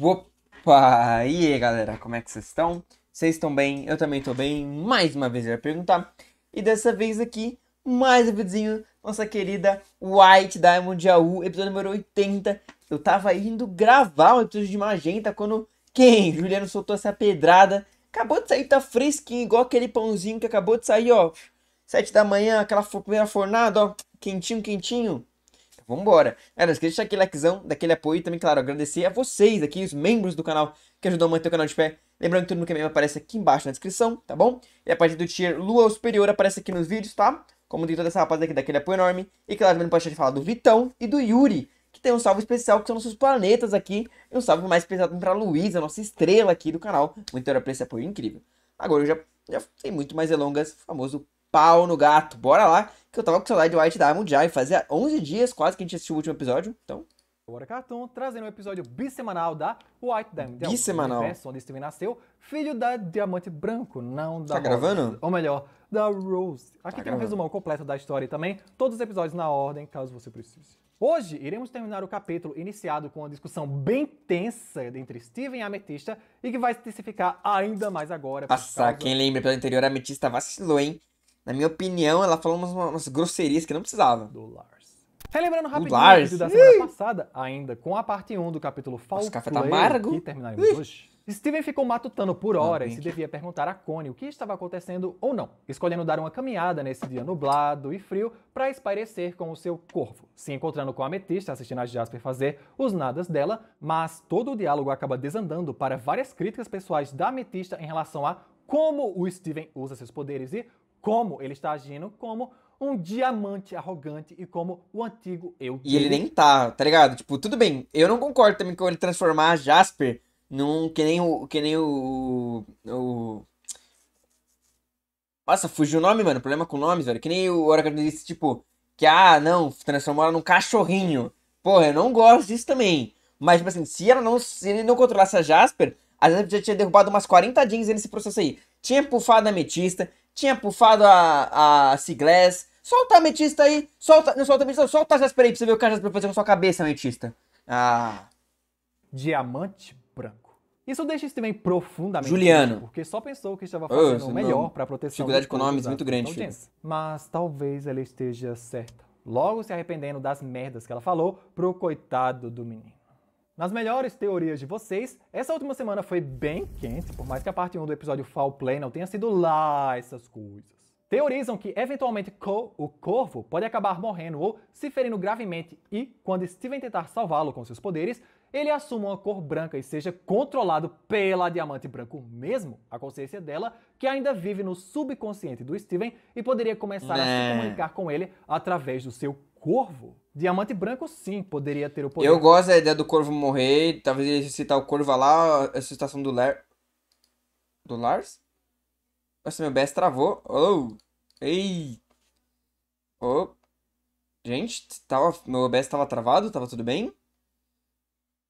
Opa! E aí galera, como é que vocês estão? Vocês estão bem? Eu também estou bem. Mais uma vez eu ia perguntar. E dessa vez aqui, mais um videozinho, nossa querida White Diamond Jaú, episódio número 80. Eu tava indo gravar um episódio de Magenta quando quem? Juliano soltou essa pedrada. Acabou de sair, tá fresquinho, igual aquele pãozinho que acabou de sair, ó. sete da manhã, aquela primeira fornada, ó. Quentinho, quentinho. Vambora. É, não esqueça de deixar aquele likezão, daquele apoio e também, claro, agradecer a vocês aqui, os membros do canal, que ajudam a manter o canal de pé. Lembrando que todo mundo que é mesmo aparece aqui embaixo na descrição, tá bom? E a partir do tier Lua Superior aparece aqui nos vídeos, tá? Como tem toda essa rapaziada aqui daquele apoio enorme. E claro, também não pode deixar de falar do Vitão e do Yuri, que tem um salve especial que são nossos planetas aqui. E um salve mais pesado pra Luísa, nossa estrela aqui do canal. Muito obrigado por esse apoio incrível. Agora eu já, já muito mais delongas, famoso pau no gato. Bora lá, que eu tava com saudade de White Diamond já, e fazia 11 dias quase que a gente assistiu o último episódio, então... Agora Cartoon, trazendo um episódio bissemanal da White Diamond. Bissemanal. onde Steven nasceu, filho da Diamante Branco, não da Tá Rose, gravando? Ou melhor, da Rose. Aqui tá tem gravando. um resumão completo da história e também todos os episódios na ordem, caso você precise. Hoje, iremos terminar o capítulo iniciado com uma discussão bem tensa entre Steven e a Ametista e que vai se intensificar ainda mais agora. Nossa, quem lembra pelo anterior, a Ametista vacilou, hein? Na minha opinião, ela falou umas, umas grosserias que não precisava. Do Lars. Relembrando rapidinho o vídeo da semana passada, ainda com a parte 1 do capítulo False café tá amargo. que terminaremos hoje. Steven ficou matutando por ah, horas e devia perguntar a Connie o que estava acontecendo ou não, escolhendo dar uma caminhada nesse dia nublado e frio para espairecer com o seu corvo, se encontrando com a Ametista assistindo a Jasper fazer os nadas dela, mas todo o diálogo acaba desandando para várias críticas pessoais da Ametista em relação a como o Steven usa seus poderes e como ele está agindo como um diamante arrogante e como o antigo eu. E ele nem tá, tá ligado? Tipo, tudo bem. Eu não concordo também com ele transformar a Jasper num que nem o que nem o, o... Nossa, fugiu o nome, mano. Problema com nomes, velho. Que nem o Oracle disse, tipo, que ah, não, transformou ela num cachorrinho. Porra, eu não gosto disso também. Mas, tipo assim, se ela não. Se ele não controlasse a Jasper, a Jazep já tinha derrubado umas 40 jeans nesse processo aí. Tinha pufado a Metista, tinha pufado a, a Siglass. Solta a Metista aí, solta, não solta a Ametista, solta a Jasper aí pra você ver o que a Jasper vai fazer com sua cabeça, Metista. Ah. Diamante branco. Isso deixa também profundamente Juliano. Triste, porque só pensou que estava fazendo o melhor para proteção. Dificuldade com muito grande, Mas talvez ela esteja certa. Logo se arrependendo das merdas que ela falou pro coitado do menino. Nas melhores teorias de vocês, essa última semana foi bem quente, por mais que a parte 1 do episódio Fall Play não tenha sido lá essas coisas. Teorizam que eventualmente Co, o corvo pode acabar morrendo ou se ferindo gravemente e, quando Steven tentar salvá-lo com seus poderes, ele assuma uma cor branca e seja controlado pela diamante branco mesmo, a consciência dela, que ainda vive no subconsciente do Steven e poderia começar a se né. comunicar com ele através do seu corvo. Diamante Branco, sim, poderia ter o poder. Eu gosto da ideia do Corvo morrer, talvez ele ressuscitar o Corvo lá, a ressuscitação do Do Lars? Nossa, meu BS travou. Oh! Ei! Oh! Gente, tava, meu OBS tava travado, tava tudo bem?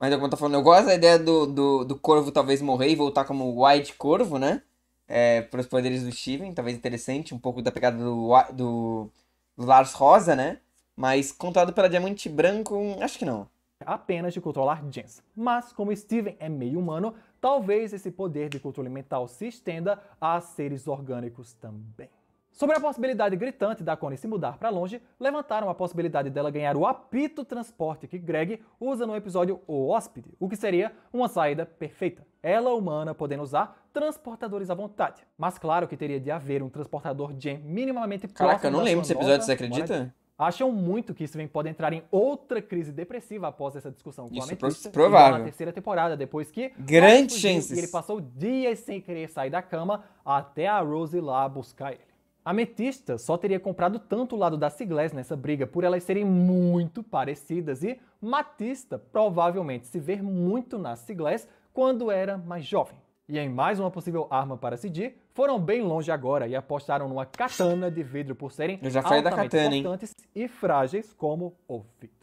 Mas é como eu tô falando, eu gosto da ideia do, do, do Corvo talvez morrer e voltar como White Corvo, né? É, para os poderes do Steven, talvez interessante, um pouco da pegada do, do, do Lars Rosa, né? Mas contado pela Diamante Branco, acho que não. Apenas de controlar Jens. Mas como Steven é meio humano, talvez esse poder de controle mental se estenda a seres orgânicos também. Sobre a possibilidade gritante da Connie se mudar para longe, levantaram a possibilidade dela ganhar o apito transporte que Greg usa no episódio O Hóspede, o que seria uma saída perfeita. Ela, humana, podendo usar transportadores à vontade. Mas claro que teria de haver um transportador Jen minimamente Caraca, próximo Caraca, eu não lembro desse episódio, você acredita? acham muito que isso vem pode entrar em outra crise depressiva após essa discussão com isso a Ametista. É provável. Na terceira temporada, depois que grande Dias, ele passou dias sem querer sair da cama até a Rose ir lá buscar ele. A Ametista só teria comprado tanto o lado da Sigles nessa briga por elas serem muito parecidas e Matista provavelmente se ver muito na Sigles quando era mais jovem e em mais uma possível arma para Cid, foram bem longe agora e apostaram numa katana de vidro por serem Eu já altamente da katana, importantes hein? e frágeis como o vidro.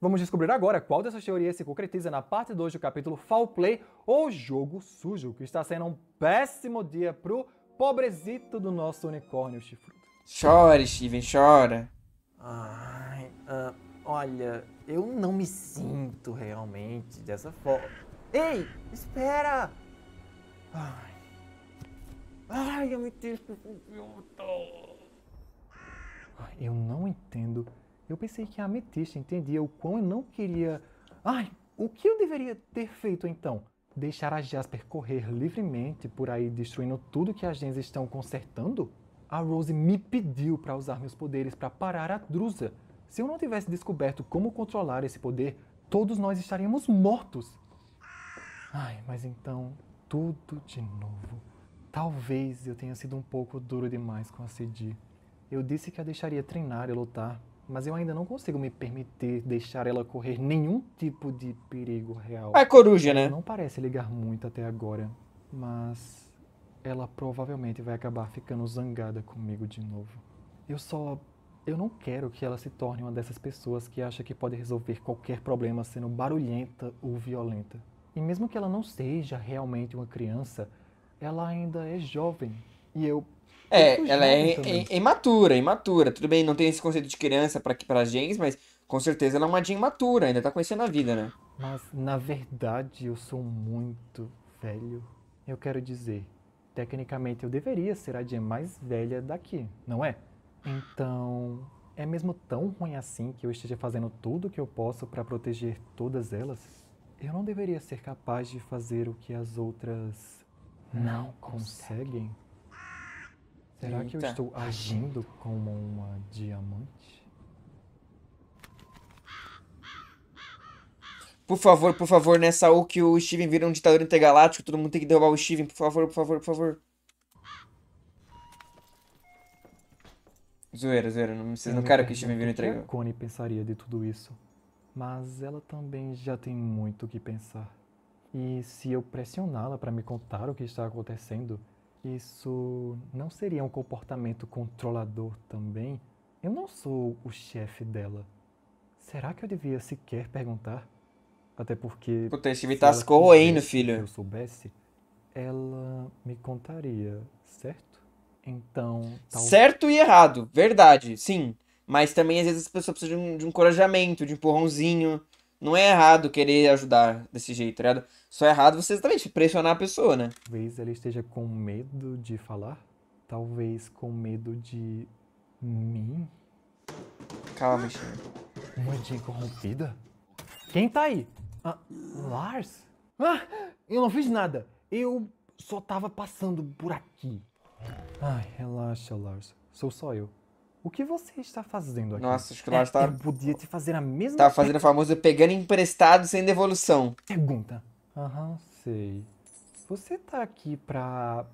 Vamos descobrir agora qual dessas teorias se concretiza na parte 2 do capítulo Foul Play, ou Jogo Sujo, que está sendo um péssimo dia pro pobrezito do nosso unicórnio chifrudo. Chore, Steven, chora. Ai, ah, olha, eu não me sinto realmente dessa forma. Ei, espera! Ai. Ai, eu me texto junto. Eu não entendo. Eu pensei que a ametista entendia o quão eu não queria. Ai, o que eu deveria ter feito então? Deixar a Jasper correr livremente por aí destruindo tudo que as gens estão consertando? A Rose me pediu para usar meus poderes para parar a Drusa. Se eu não tivesse descoberto como controlar esse poder, todos nós estaríamos mortos. Ai, mas então tudo de novo. Talvez eu tenha sido um pouco duro demais com a Cedi. Eu disse que a deixaria treinar e lutar, mas eu ainda não consigo me permitir deixar ela correr nenhum tipo de perigo real. É coruja, né? Não parece ligar muito até agora, mas ela provavelmente vai acabar ficando zangada comigo de novo. Eu só eu não quero que ela se torne uma dessas pessoas que acha que pode resolver qualquer problema sendo barulhenta ou violenta. E mesmo que ela não seja realmente uma criança, ela ainda é jovem. E eu. É, ela é imatura, imatura. Tudo bem, não tem esse conceito de criança para para gens, mas com certeza ela é uma gen imatura, ainda tá conhecendo a vida, né? Mas na verdade eu sou muito velho. Eu quero dizer, tecnicamente eu deveria ser a gen mais velha daqui, não é? Então, é mesmo tão ruim assim que eu esteja fazendo tudo o que eu posso para proteger todas elas? eu não deveria ser capaz de fazer o que as outras não conseguem? Será que eu estou agindo como uma diamante? Por favor, por favor, nessa U que o Steven vira um ditador intergaláctico, todo mundo tem que derrubar o Steven, por favor, por favor, por favor. Zoeira, zoeira, não, vocês não querem que o Steven vira um intergaláctico. O que a Connie pensaria de tudo isso? mas ela também já tem muito o que pensar. E se eu pressioná-la para me contar o que está acontecendo, isso não seria um comportamento controlador também? Eu não sou o chefe dela. Será que eu devia sequer perguntar? Até porque. Puta, esse me tascou corroendo, filho. Se eu soubesse, ela me contaria, certo? Então. Tal... Certo e errado, verdade, sim. Mas também, às vezes, a pessoa precisa de um, de um encorajamento, de um empurrãozinho. Não é errado querer ajudar desse jeito, tá ligado? Só é errado você exatamente pressionar a pessoa, né? Talvez ela esteja com medo de falar. Talvez com medo de mim. Calma, bichinho. Uma dica corrompida? Quem tá aí? Ah, Lars? Ah, eu não fiz nada. Eu só tava passando por aqui. Ai, relaxa, Lars. Sou só eu. O que você está fazendo aqui? Nossa, acho que nós é, tá... Eu podia te fazer a mesma Tá fazendo a famosa pegando emprestado sem devolução. Pergunta. Aham, uhum, sei. Você tá aqui pra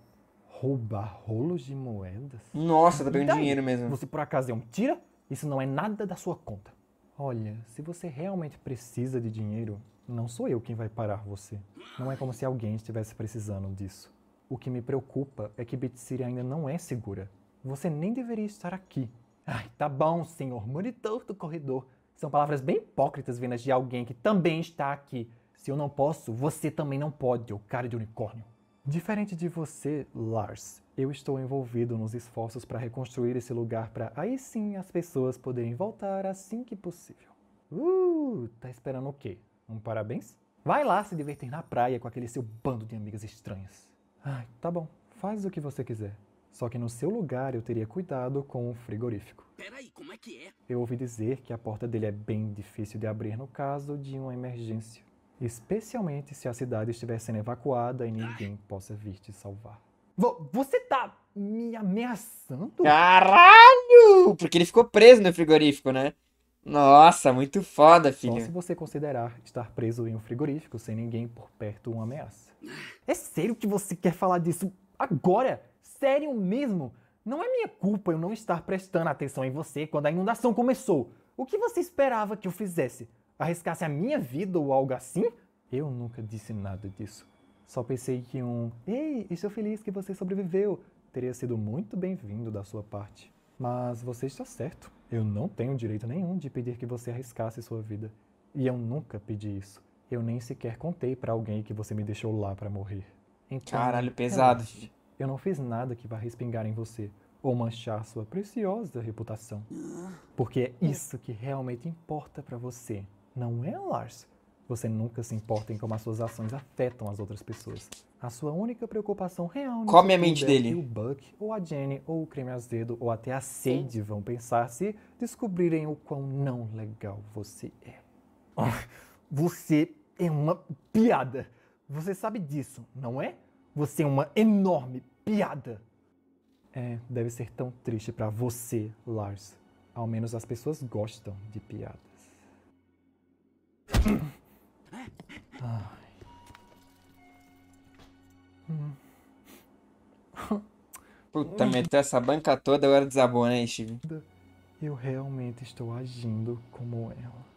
roubar rolos de moedas? Nossa, tá pegando então, dinheiro mesmo. Você por acaso é um tira? Isso não é nada da sua conta. Olha, se você realmente precisa de dinheiro, não sou eu quem vai parar você. Não é como se alguém estivesse precisando disso. O que me preocupa é que Bitsiri ainda não é segura. Você nem deveria estar aqui. Ai, tá bom, senhor monitor do corredor. São palavras bem hipócritas vindas de alguém que também está aqui. Se eu não posso, você também não pode, ô cara de unicórnio. Diferente de você, Lars, eu estou envolvido nos esforços para reconstruir esse lugar para aí sim as pessoas poderem voltar assim que possível. Uh, tá esperando o quê? Um parabéns? Vai lá se divertir na praia com aquele seu bando de amigas estranhas. Ai, tá bom, faz o que você quiser. Só que no seu lugar eu teria cuidado com o frigorífico. Peraí, como é que é? Eu ouvi dizer que a porta dele é bem difícil de abrir no caso de uma emergência. Especialmente se a cidade estiver sendo evacuada e ninguém possa vir te salvar. Vo você tá me ameaçando? Caralho! Porque ele ficou preso no frigorífico, né? Nossa, muito foda, filho. Só se você considerar estar preso em um frigorífico sem ninguém por perto uma ameaça. É sério que você quer falar disso agora? sério mesmo? Não é minha culpa eu não estar prestando atenção em você quando a inundação começou. O que você esperava que eu fizesse? Arriscasse a minha vida ou algo assim? Eu nunca disse nada disso. Só pensei que um Ei, estou feliz que você sobreviveu teria sido muito bem-vindo da sua parte. Mas você está certo. Eu não tenho direito nenhum de pedir que você arriscasse sua vida. E eu nunca pedi isso. Eu nem sequer contei para alguém que você me deixou lá para morrer. Então, Caralho, pesado. Eu não fiz nada que vá respingar em você ou manchar sua preciosa reputação. Porque é ah. isso que realmente importa para você, não é, Lars? Você nunca se importa em como as suas ações afetam as outras pessoas. A sua única preocupação real Come a mente é dele. que o Buck, ou a Jenny, ou o creme azedo, ou até a Sadie vão pensar se descobrirem o quão não legal você é. Você é uma piada. Você sabe disso, não é? Você é uma enorme piada. É, deve ser tão triste para você, Lars. Ao menos as pessoas gostam de piadas. Ai. Puta, meteu essa banca toda agora desabou, né, Steve? Eu realmente estou agindo como ela.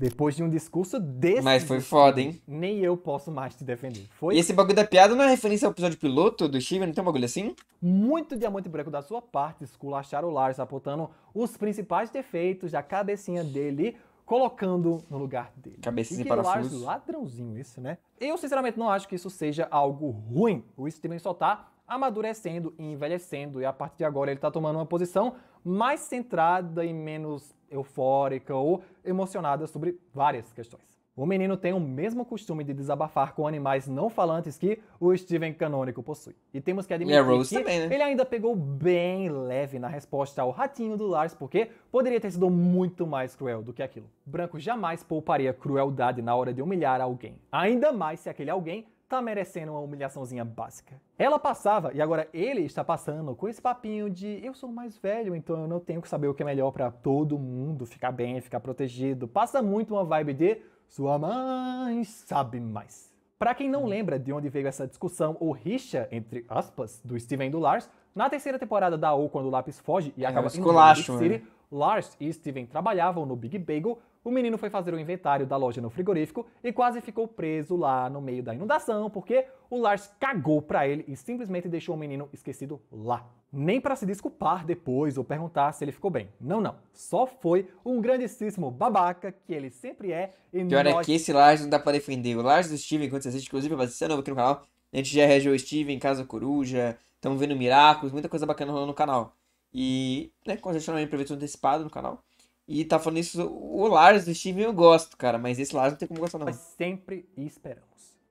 Depois de um discurso desse. Mas foi foda, hein? Nem eu posso mais te defender. Foi. E esse bagulho da piada não é referência ao episódio piloto do Steven? Não tem um bagulho assim? Muito diamante branco da sua parte, esculachar o Lars, apontando os principais defeitos da cabecinha dele, colocando no lugar dele. Cabecinha e que Lars, ladrãozinho isso, né? Eu, sinceramente, não acho que isso seja algo ruim. O Steven só tá amadurecendo e envelhecendo, e a partir de agora ele tá tomando uma posição mais centrada e menos eufórica ou emocionada sobre várias questões. O menino tem o mesmo costume de desabafar com animais não falantes que o Steven canônico possui. E temos que admitir que também, né? ele ainda pegou bem leve na resposta ao ratinho do Lars, porque poderia ter sido muito mais cruel do que aquilo. Branco jamais pouparia crueldade na hora de humilhar alguém, ainda mais se aquele alguém tá merecendo uma humilhaçãozinha básica. Ela passava e agora ele está passando com esse papinho de eu sou mais velho, então eu não tenho que saber o que é melhor para todo mundo ficar bem, ficar protegido. Passa muito uma vibe de sua mãe sabe mais. Para quem não hum. lembra de onde veio essa discussão ou rixa, entre aspas, do Steven e do Lars, na terceira temporada da O, quando o Lápis foge e é, acaba em City, né? Lars e Steven trabalhavam no Big Bagel o menino foi fazer o inventário da loja no frigorífico e quase ficou preso lá no meio da inundação, porque o Lars cagou para ele e simplesmente deixou o menino esquecido lá. Nem para se desculpar depois ou perguntar se ele ficou bem. Não, não. Só foi um grandíssimo babaca que ele sempre é. E, e olha é que esse Lars não dá para defender. O Lars do Steven, quando você assiste, inclusive, você é novo aqui no canal, a gente já reagiu o Steven, Casa Coruja, estamos vendo Miraculous, muita coisa bacana rolando no canal. E, né, quando a gente não é antecipado no canal. E tá falando isso o Lars do Steven eu gosto, cara, mas esse Lars não tem como gostar não. Mas sempre esperamos.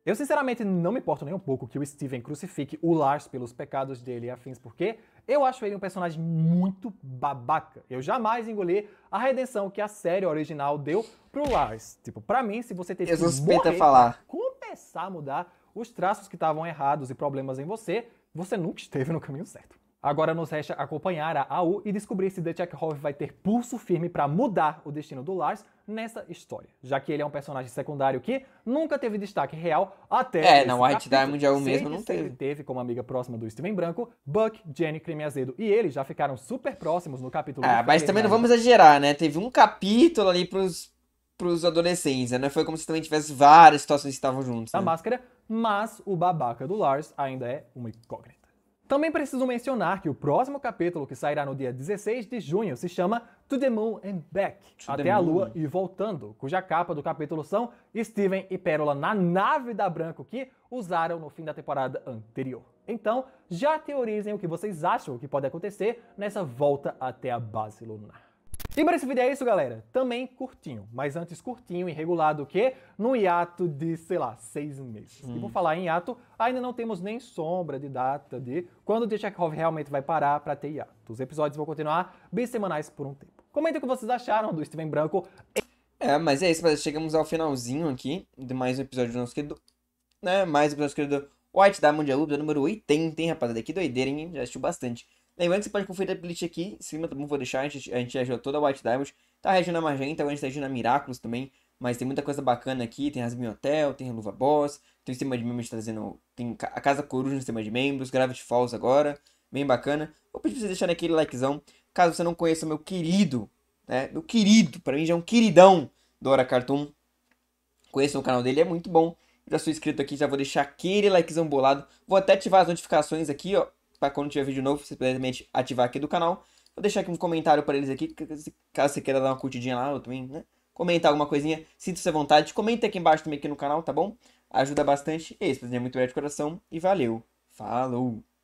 Eu sinceramente não me importo nem um pouco que o Steven crucifique o Lars pelos pecados dele e afins, porque eu acho ele um personagem muito babaca. Eu jamais engoli a redenção que a série original deu pro Lars. Tipo, pra mim, se você ter eu que falar. começar a mudar os traços que estavam errados e problemas em você, você nunca esteve no caminho certo. Agora nos resta acompanhar a AU e descobrir se Detchekhov vai ter pulso firme para mudar o destino do Lars nessa história, já que ele é um personagem secundário que nunca teve destaque real até. É, na White Diamond é o mesmo, não teve. teve como amiga próxima do Steven Branco, Buck, Jenny, Creme Azedo e ele já ficaram super próximos no capítulo. Ah, mas também não vamos exagerar, né? Teve um capítulo ali pros, pros adolescentes, né? Não foi como se também tivesse várias situações que estavam juntos. A né? máscara, mas o babaca do Lars ainda é uma incógnita. Também preciso mencionar que o próximo capítulo, que sairá no dia 16 de junho, se chama To the Moon and Back to Até a Lua e Voltando, cuja capa do capítulo são Steven e Pérola na nave da Branco que usaram no fim da temporada anterior. Então, já teorizem o que vocês acham que pode acontecer nessa volta até a base lunar. E para esse vídeo é isso, galera. Também curtinho, mas antes curtinho e regulado o quê? Num hiato de, sei lá, seis meses. Hum. E por hum. falar em hiato, ainda não temos nem sombra de data de quando o Tchekhov realmente vai parar para ter hiato. Os episódios vão continuar bissemanais por um tempo. Comentem o que vocês acharam do Steven Branco. É, mas é isso, chegamos ao finalzinho aqui de mais um episódio do nosso querido... Né, mais um episódio do querido White Diamond Loop, é número 80, hein, rapaziada? Que doideira, hein? Já assistiu bastante. Lembrando que você pode conferir a playlist aqui em cima, também vou deixar, a gente, a gente já toda tá a White Diamond. Tá a Regina Magenta, a gente tá a Miraculous também, mas tem muita coisa bacana aqui, tem Rasmin Hotel, tem a Luva Boss, tem o sistema de membros trazendo, tem a Casa Coruja no sistema de membros, Gravity Falls agora, bem bacana. Vou pedir pra vocês deixarem aquele likezão, caso você não conheça meu querido, né, meu querido, para mim já é um queridão do Hora Cartoon. Conheçam o canal dele, é muito bom já sou inscrito aqui, já vou deixar aquele likezão bolado. Vou até ativar as notificações aqui, ó, para quando tiver vídeo novo, você simplesmente ativar aqui do canal. Vou deixar aqui um comentário para eles aqui, caso você queira dar uma curtidinha lá, ou também, né? Comentar alguma coisinha, sinta-se à vontade. Comenta aqui embaixo também aqui no canal, tá bom? Ajuda bastante. É isso, muito obrigado de coração e valeu. Falou!